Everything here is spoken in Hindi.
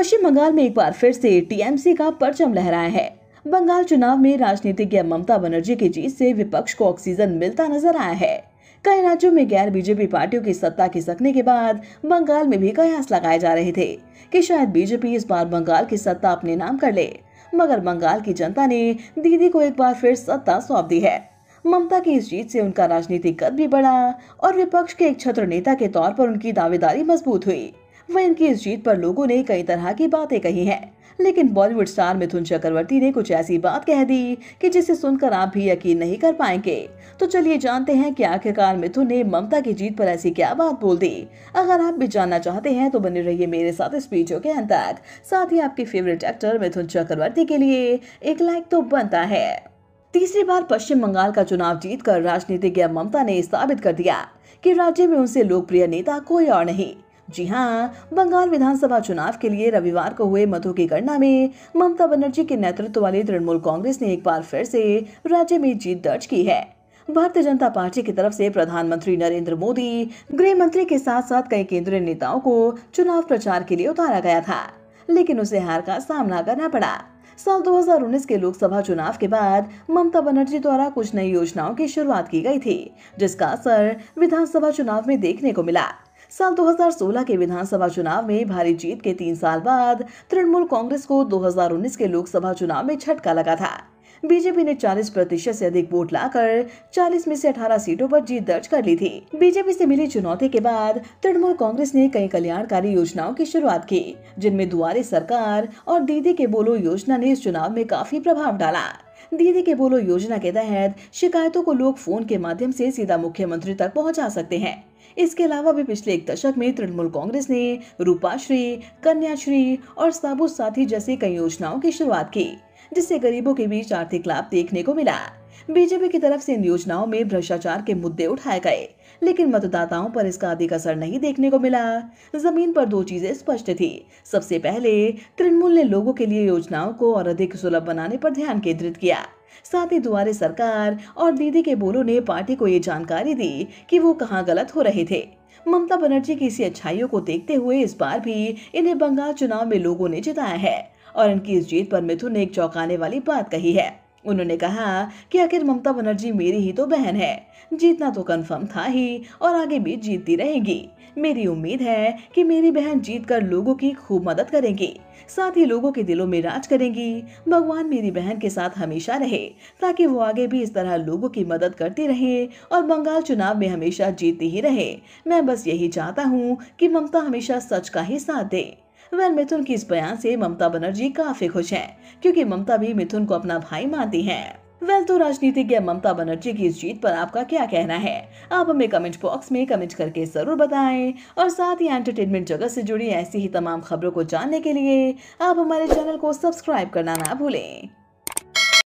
पश्चिम बंगाल में एक बार फिर से टीएमसी का परचम लहराया है बंगाल चुनाव में राजनीतिज्ञ ममता बनर्जी की जीत से विपक्ष को ऑक्सीजन मिलता नजर आया है कई राज्यों में गैर बीजेपी पार्टियों की सत्ता खिसकने के बाद बंगाल में भी कयास लगाए जा रहे थे कि शायद बीजेपी इस बार बंगाल की सत्ता अपने नाम कर ले मगर बंगाल की जनता ने दीदी को एक बार फिर सत्ता सौंप दी है ममता की इस जीत से उनका राजनीतिक कद भी बढ़ा और विपक्ष के एक छत्र नेता के तौर पर उनकी दावेदारी मजबूत हुई वह इनकी इस जीत पर लोगों ने कई तरह की बातें कही हैं लेकिन बॉलीवुड स्टार मिथुन चक्रवर्ती ने कुछ ऐसी बात कह दी कि जिसे सुनकर आप भी यकीन नहीं कर पाएंगे तो चलिए जानते हैं कि आखिरकार मिथुन ने ममता की जीत पर ऐसी क्या बात बोल दी अगर आप भी जानना चाहते हैं तो बने रहिए मेरे साथ इस वीडियो के अंत तक साथ ही आपके फेवरेट एक्टर मिथुन चक्रवर्ती के लिए एक लाइक तो बनता है तीसरी बार पश्चिम बंगाल का चुनाव जीतकर राजनीतिज्ञ ममता ने साबित कर दिया कि राज्य में उनसे लोकप्रिय नेता कोई और नहीं जी हाँ बंगाल विधानसभा चुनाव के लिए रविवार को हुए मतों की गणना में ममता बनर्जी के नेतृत्व वाली तृणमूल कांग्रेस ने एक बार फिर से राज्य में जीत दर्ज की है भारतीय जनता पार्टी की तरफ से प्रधानमंत्री नरेंद्र मोदी गृह मंत्री के साथ साथ कई केंद्रीय नेताओं को चुनाव प्रचार के लिए उतारा गया था लेकिन उसे हार का सामना करना पड़ा साल 2019 के लोकसभा चुनाव के बाद ममता बनर्जी द्वारा कुछ नई योजनाओं की शुरुआत की गई थी जिसका असर विधानसभा चुनाव में देखने को मिला साल 2016 के विधानसभा चुनाव में भारी जीत के तीन साल बाद तृणमूल कांग्रेस को 2019 के लोकसभा चुनाव में झटका लगा था बीजेपी ने 40 प्रतिशत ऐसी अधिक वोट लाकर 40 में से 18 सीटों पर जीत दर्ज कर ली थी बीजेपी से मिली चुनौती के बाद तृणमूल कांग्रेस ने कई कल्याणकारी योजनाओं की शुरुआत की जिनमें दुआरे सरकार और दीदी के बोलो योजना ने इस चुनाव में काफी प्रभाव डाला दीदी के बोलो योजना के तहत शिकायतों को लोग फोन के माध्यम से सीधा मुख्यमंत्री तक पहुंचा सकते हैं इसके अलावा भी पिछले एक दशक में तृणमूल कांग्रेस ने रूपाश्री कन्याश्री और साबु साथी जैसी कई योजनाओं की शुरुआत की जिससे गरीबों के बीच आर्थिक लाभ देखने को मिला बीजेपी की तरफ से इन योजनाओं में भ्रष्टाचार के मुद्दे उठाए गए लेकिन मतदाताओं पर इसका अधिक असर नहीं देखने को मिला जमीन पर दो चीजें स्पष्ट थी सबसे पहले तृणमूल ने लोगों के लिए योजनाओं को और अधिक सुलभ बनाने पर ध्यान केंद्रित किया साथ ही दुआरे सरकार और दीदी के बोलो ने पार्टी को ये जानकारी दी कि वो कहाँ गलत हो रहे थे ममता बनर्जी की इसी अच्छाइयों को देखते हुए इस बार भी इन्हें बंगाल चुनाव में लोगों ने जिताया है और इनकी इस जीत पर मिथुन ने एक चौंकाने वाली बात कही है उन्होंने कहा कि आखिर ममता बनर्जी मेरी ही तो बहन है जीतना तो कंफर्म था ही और आगे भी जीतती रहेगी मेरी उम्मीद है कि मेरी बहन जीत कर लोगों की खूब मदद करेंगी साथ ही लोगों के दिलों में राज करेंगी भगवान मेरी बहन के साथ हमेशा रहे ताकि वो आगे भी इस तरह लोगों की मदद करती रहे और बंगाल चुनाव में हमेशा जीतती ही रहे मैं बस यही चाहता हूँ कि ममता हमेशा सच का ही साथ दे वेल मिथुन की इस बयान से ममता बनर्जी काफी खुश हैं क्योंकि ममता भी मिथुन को अपना भाई मानती हैं वेल तो राजनीतिज्ञ ममता बनर्जी की इस जीत पर आपका क्या कहना है आप हमें कमेंट बॉक्स में कमेंट करके जरूर बताएं और साथ ही एंटरटेनमेंट जगत से जुड़ी ऐसी ही तमाम खबरों को जानने के लिए आप हमारे चैनल को सब्सक्राइब करना ना भूलें